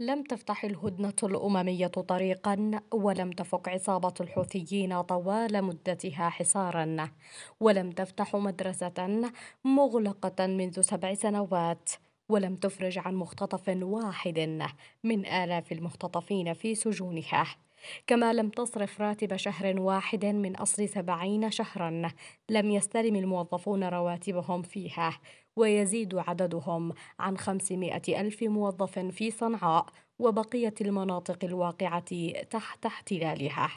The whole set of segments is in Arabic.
لم تفتح الهدنة الأممية طريقا ولم تفك عصابة الحوثيين طوال مدتها حصارا ولم تفتح مدرسة مغلقة منذ سبع سنوات ولم تفرج عن مختطف واحد من آلاف المختطفين في سجونها كما لم تصرف راتب شهر واحد من أصل سبعين شهرا لم يستلم الموظفون رواتبهم فيها ويزيد عددهم عن خمسمائة ألف موظف في صنعاء وبقية المناطق الواقعة تحت احتلالها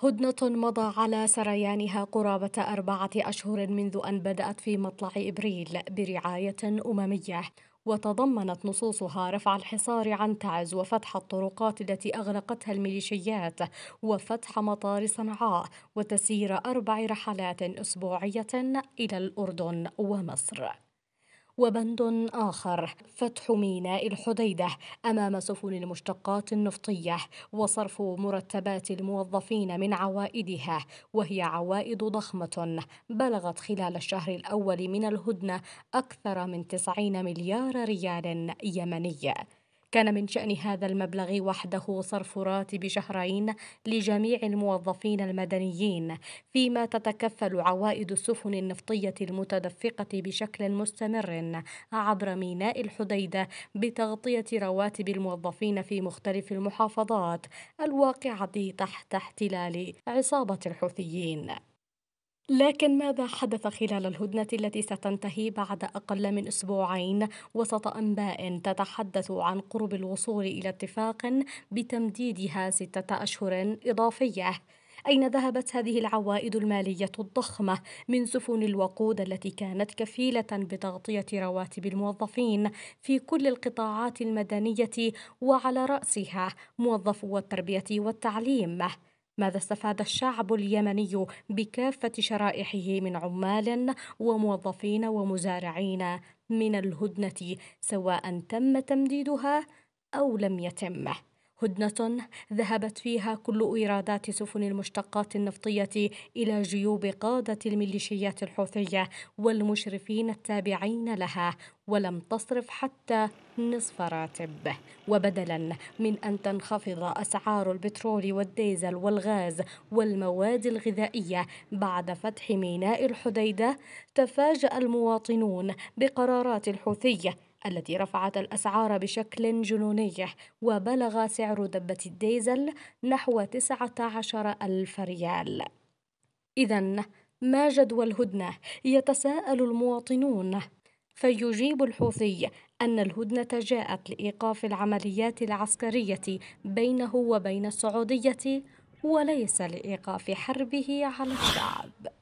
هدنة مضى على سريانها قرابة أربعة أشهر منذ أن بدأت في مطلع إبريل برعاية أممية وتضمنت نصوصها رفع الحصار عن تعز وفتح الطرقات التي أغلقتها الميليشيات وفتح مطار صنعاء وتسيير أربع رحلات أسبوعية إلى الأردن ومصر وبند آخر فتح ميناء الحديدة أمام سفن المشتقات النفطية وصرف مرتبات الموظفين من عوائدها وهي عوائد ضخمة بلغت خلال الشهر الأول من الهدنة أكثر من 90 مليار ريال يمني كان من شأن هذا المبلغ وحده صرف راتب شهرين لجميع الموظفين المدنيين فيما تتكفل عوائد السفن النفطية المتدفقة بشكل مستمر عبر ميناء الحديدة بتغطية رواتب الموظفين في مختلف المحافظات الواقعة تحت احتلال عصابة الحوثيين لكن ماذا حدث خلال الهدنة التي ستنتهي بعد أقل من أسبوعين وسط أنباء تتحدث عن قرب الوصول إلى اتفاق بتمديدها ستة أشهر إضافية؟ أين ذهبت هذه العوائد المالية الضخمة من سفن الوقود التي كانت كفيلة بتغطية رواتب الموظفين في كل القطاعات المدنية وعلى رأسها موظفو التربية والتعليم؟ ماذا استفاد الشعب اليمني بكافة شرائحه من عمال وموظفين ومزارعين من الهدنة سواء تم تمديدها أو لم يتم هدنة ذهبت فيها كل إيرادات سفن المشتقات النفطية إلى جيوب قادة الميليشيات الحوثية والمشرفين التابعين لها ولم تصرف حتى نصف راتب وبدلا من أن تنخفض أسعار البترول والديزل والغاز والمواد الغذائية بعد فتح ميناء الحديدة تفاجأ المواطنون بقرارات الحوثية التي رفعت الأسعار بشكل جنوني وبلغ سعر دبة الديزل نحو 19 ألف ريال إذا ما جدوى الهدنة؟ يتساءل المواطنون فيجيب الحوثي أن الهدنة جاءت لإيقاف العمليات العسكرية بينه وبين السعودية وليس لإيقاف حربه على الشعب